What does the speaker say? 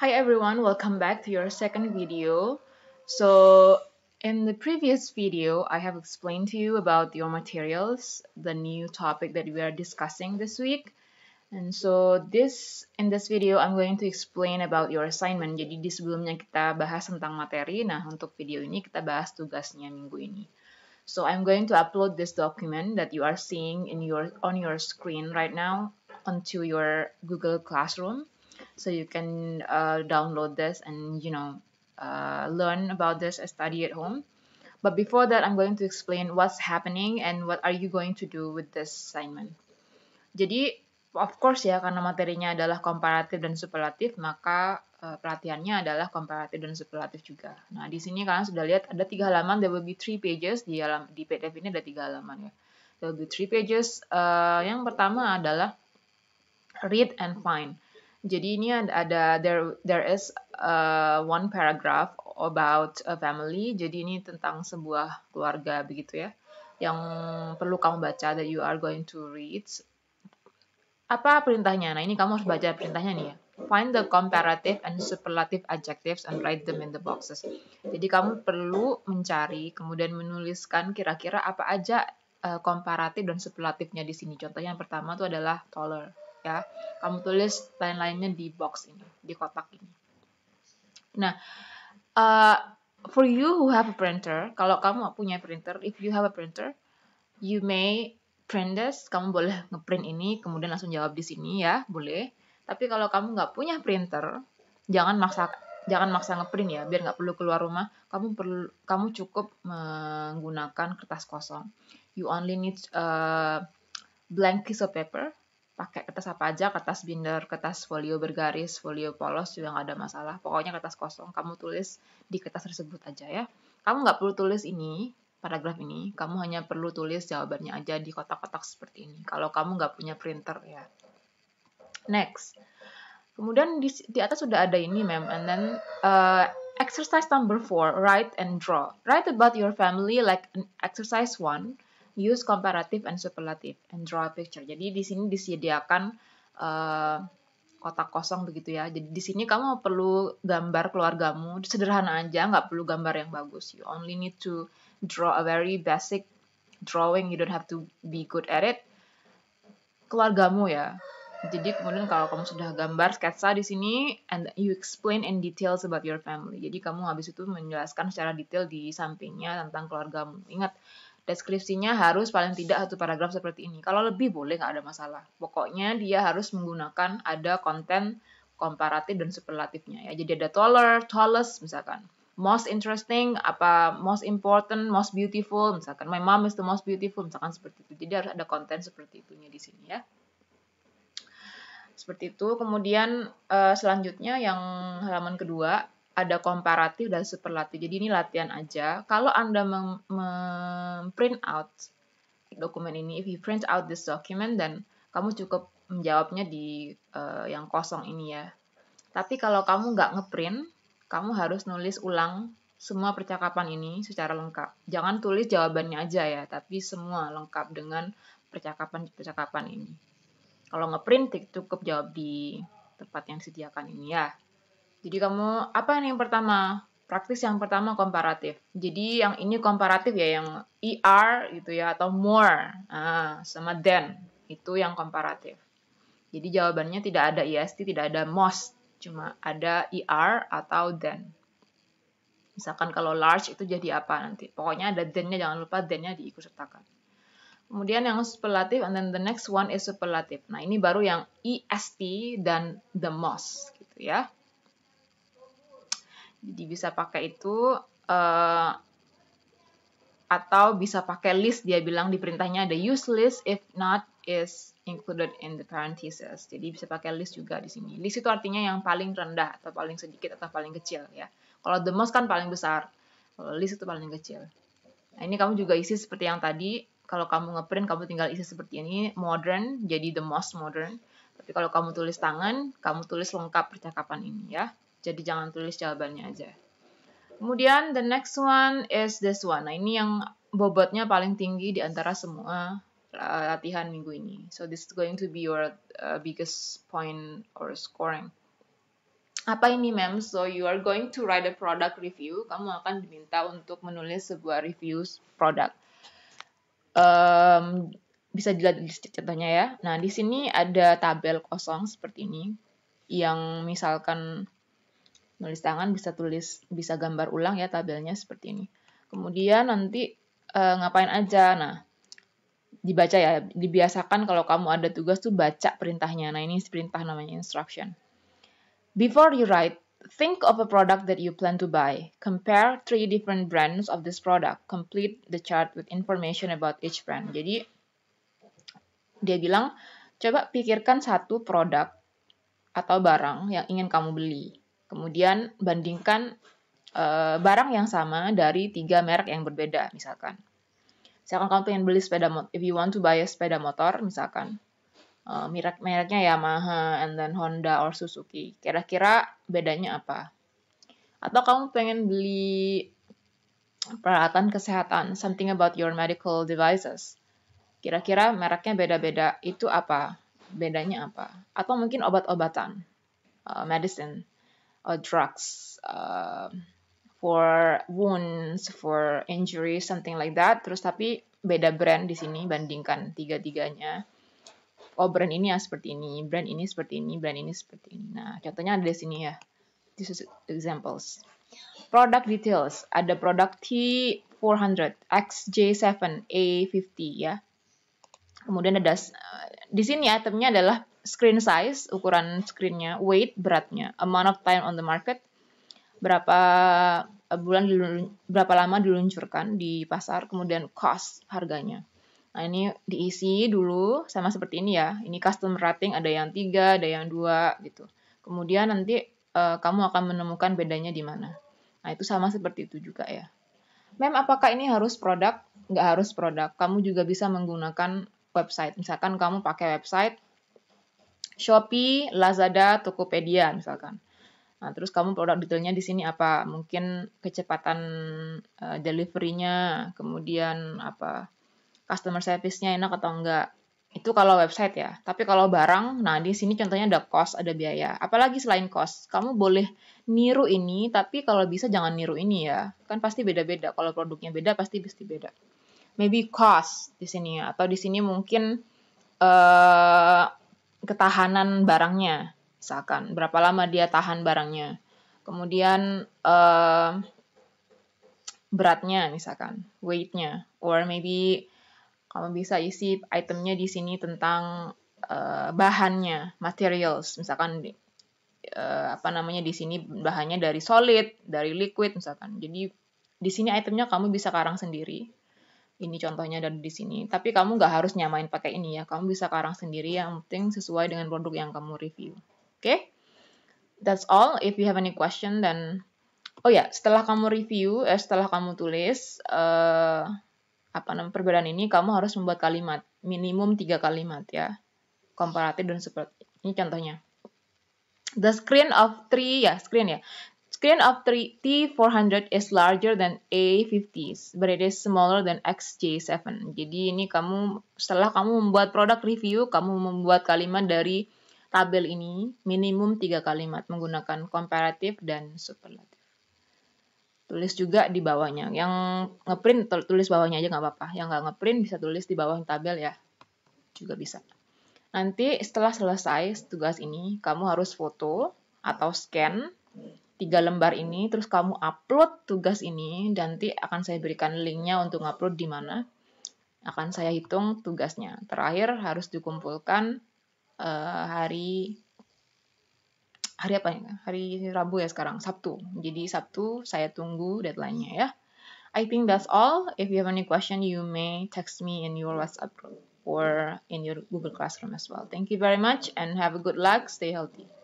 Hi everyone, welcome back to your second video. So in the previous video, I have explained to you about your materials, the new topic that we are discussing this week. And so this in this video, I'm going to explain about your assignment. Jadi di sebelumnya kita bahas tentang materi, nah untuk video ini kita bahas tugasnya minggu ini. So I'm going to upload this document that you are seeing in your on your screen right now onto your Google Classroom. so you can uh, download this and you know uh, learn about this and study at home but before that I'm going to explain what's happening and what are you going to do with this assignment jadi of course ya karena materinya adalah komparatif dan superlatif maka uh, pelatihannya adalah komparatif dan superlatif juga nah di sini kalian sudah lihat ada tiga halaman there will be three pages di dalam di PDF ini ada tiga halaman ya there will be three pages uh, yang pertama adalah read and find jadi ini ada, there there is uh, one paragraph about a family. Jadi ini tentang sebuah keluarga begitu ya, yang perlu kamu baca that you are going to read. Apa perintahnya? Nah ini kamu harus baca perintahnya nih ya. Find the comparative and superlative adjectives and write them in the boxes. Jadi kamu perlu mencari, kemudian menuliskan kira-kira apa aja uh, komparatif dan superlatifnya di sini. Contohnya yang pertama itu adalah taller ya kamu tulis lain-lainnya di box ini di kotak ini nah uh, for you who have a printer kalau kamu punya printer if you have a printer you may print this kamu boleh ngeprint ini kemudian langsung jawab di sini ya boleh tapi kalau kamu nggak punya printer jangan maksa jangan maksa ngeprint ya biar nggak perlu keluar rumah kamu perlu kamu cukup menggunakan kertas kosong you only need a blank piece of paper pakai kertas apa aja, kertas binder, kertas folio bergaris, folio polos juga nggak ada masalah. Pokoknya kertas kosong, kamu tulis di kertas tersebut aja ya. Kamu nggak perlu tulis ini, paragraf ini, kamu hanya perlu tulis jawabannya aja di kotak-kotak seperti ini. Kalau kamu nggak punya printer ya. Next. Kemudian di, di atas sudah ada ini mem, and then uh, exercise number four, write and draw. Write about your family like an exercise one use comparative and superlative and draw a picture. Jadi di sini disediakan uh, kotak kosong begitu ya. Jadi di sini kamu perlu gambar keluargamu sederhana aja, nggak perlu gambar yang bagus. You only need to draw a very basic drawing. You don't have to be good at it. Keluargamu ya. Jadi kemudian kalau kamu sudah gambar sketsa di sini and you explain in details about your family. Jadi kamu habis itu menjelaskan secara detail di sampingnya tentang keluargamu. Ingat, deskripsinya harus paling tidak satu paragraf seperti ini. Kalau lebih boleh nggak ada masalah. Pokoknya dia harus menggunakan ada konten komparatif dan superlatifnya ya. Jadi ada taller, tallest misalkan. Most interesting, apa most important, most beautiful misalkan. My mom is the most beautiful misalkan seperti itu. Jadi harus ada konten seperti itunya di sini ya. Seperti itu. Kemudian eh, selanjutnya yang halaman kedua ada komparatif dan superlatif. Jadi ini latihan aja. Kalau Anda memprint out dokumen ini, if you print out this document, dan kamu cukup menjawabnya di uh, yang kosong ini ya. Tapi kalau kamu nggak ngeprint, kamu harus nulis ulang semua percakapan ini secara lengkap. Jangan tulis jawabannya aja ya, tapi semua lengkap dengan percakapan-percakapan ini. Kalau ngeprint cukup jawab di tempat yang disediakan ini ya. Jadi kamu apa nih yang pertama? Praktis yang pertama komparatif. Jadi yang ini komparatif ya yang er gitu ya atau more ah, sama than itu yang komparatif. Jadi jawabannya tidak ada IST, e tidak ada most, cuma ada er atau than. Misalkan kalau large itu jadi apa nanti? Pokoknya ada than-nya, jangan lupa than-nya diikutsertakan. Kemudian yang superlatif, and then the next one is superlatif. Nah, ini baru yang EST dan the most, gitu ya. Jadi bisa pakai itu uh, atau bisa pakai list dia bilang di perintahnya ada use list if not is included in the parentheses. Jadi bisa pakai list juga di sini. List itu artinya yang paling rendah atau paling sedikit atau paling kecil ya. Kalau the most kan paling besar. Kalau list itu paling kecil. Nah, ini kamu juga isi seperti yang tadi. Kalau kamu ngeprint kamu tinggal isi seperti ini modern jadi the most modern. Tapi kalau kamu tulis tangan, kamu tulis lengkap percakapan ini ya. Jadi jangan tulis jawabannya aja. Kemudian the next one is this one. Nah, ini yang bobotnya paling tinggi di antara semua eh, latihan minggu ini. So this is going to be your uh, biggest point or scoring. Apa ini, mem? So you are going to write a product review. Kamu akan diminta untuk menulis sebuah review produk. Um, bisa dilihat di ceritanya ya. Nah, di sini ada tabel kosong seperti ini yang misalkan nulis tangan bisa tulis bisa gambar ulang ya tabelnya seperti ini kemudian nanti e, ngapain aja nah dibaca ya dibiasakan kalau kamu ada tugas tuh baca perintahnya nah ini perintah namanya instruction before you write Think of a product that you plan to buy. Compare three different brands of this product. Complete the chart with information about each brand. Jadi, dia bilang, coba pikirkan satu produk atau barang yang ingin kamu beli. Kemudian bandingkan e, barang yang sama dari tiga merek yang berbeda misalkan. Misalkan kamu pengen beli sepeda motor, if you want to buy a sepeda motor misalkan, e, merek mereknya Yamaha and then Honda or Suzuki. Kira-kira bedanya apa? Atau kamu pengen beli peralatan kesehatan, something about your medical devices. Kira-kira mereknya beda-beda, itu apa? Bedanya apa? Atau mungkin obat-obatan, uh, medicine uh, drugs uh, for wounds, for injuries, something like that. Terus tapi beda brand di sini bandingkan tiga-tiganya. Oh brand ini ya seperti ini, brand ini seperti ini, brand ini seperti ini. Nah contohnya ada di sini ya. This is examples. Product details. Ada produk T400, XJ7, A50 ya. Kemudian ada uh, di sini itemnya adalah screen size, ukuran screennya, weight, beratnya, amount of time on the market, berapa eh, bulan berapa lama diluncurkan di pasar, kemudian cost, harganya. Nah, ini diisi dulu sama seperti ini ya. Ini custom rating ada yang tiga, ada yang dua gitu. Kemudian nanti uh, kamu akan menemukan bedanya di mana. Nah, itu sama seperti itu juga ya. Mem, apakah ini harus produk? Nggak harus produk. Kamu juga bisa menggunakan website. Misalkan kamu pakai website, Shopee, Lazada, Tokopedia misalkan. Nah, terus kamu produk detailnya di sini apa? Mungkin kecepatan uh, eh, delivery kemudian apa customer service-nya enak atau enggak. Itu kalau website ya. Tapi kalau barang, nah di sini contohnya ada cost, ada biaya. Apalagi selain cost, kamu boleh niru ini, tapi kalau bisa jangan niru ini ya. Kan pasti beda-beda. Kalau produknya beda, pasti pasti beda. Maybe cost di sini ya. atau di sini mungkin uh, ketahanan barangnya, misalkan berapa lama dia tahan barangnya, kemudian uh, beratnya misalkan, weightnya, or maybe kamu bisa isi itemnya di sini tentang uh, bahannya, materials, misalkan uh, apa namanya di sini bahannya dari solid, dari liquid misalkan. Jadi di sini itemnya kamu bisa karang sendiri ini contohnya dari di sini. Tapi kamu nggak harus nyamain pakai ini ya. Kamu bisa karang sendiri yang penting sesuai dengan produk yang kamu review. Oke? Okay? That's all. If you have any question, then... Oh ya, yeah. setelah kamu review, eh, setelah kamu tulis uh, apa namanya perbedaan ini, kamu harus membuat kalimat. Minimum tiga kalimat ya. Komparatif dan seperti... Ini contohnya. The screen of three, ya screen ya. Screen of 3 T400 is larger than A50, but it is smaller than XJ7. Jadi ini kamu setelah kamu membuat produk review, kamu membuat kalimat dari tabel ini minimum tiga kalimat menggunakan komparatif dan superlatif. Tulis juga di bawahnya. Yang ngeprint tulis bawahnya aja nggak apa-apa. Yang nggak ngeprint bisa tulis di bawah tabel ya, juga bisa. Nanti setelah selesai tugas ini, kamu harus foto atau scan tiga lembar ini, terus kamu upload tugas ini, dan nanti akan saya berikan linknya untuk upload di mana. Akan saya hitung tugasnya. Terakhir harus dikumpulkan uh, hari hari apa ya? Hari Rabu ya sekarang, Sabtu. Jadi Sabtu saya tunggu deadline-nya ya. I think that's all. If you have any question, you may text me in your WhatsApp or in your Google Classroom as well. Thank you very much and have a good luck. Stay healthy.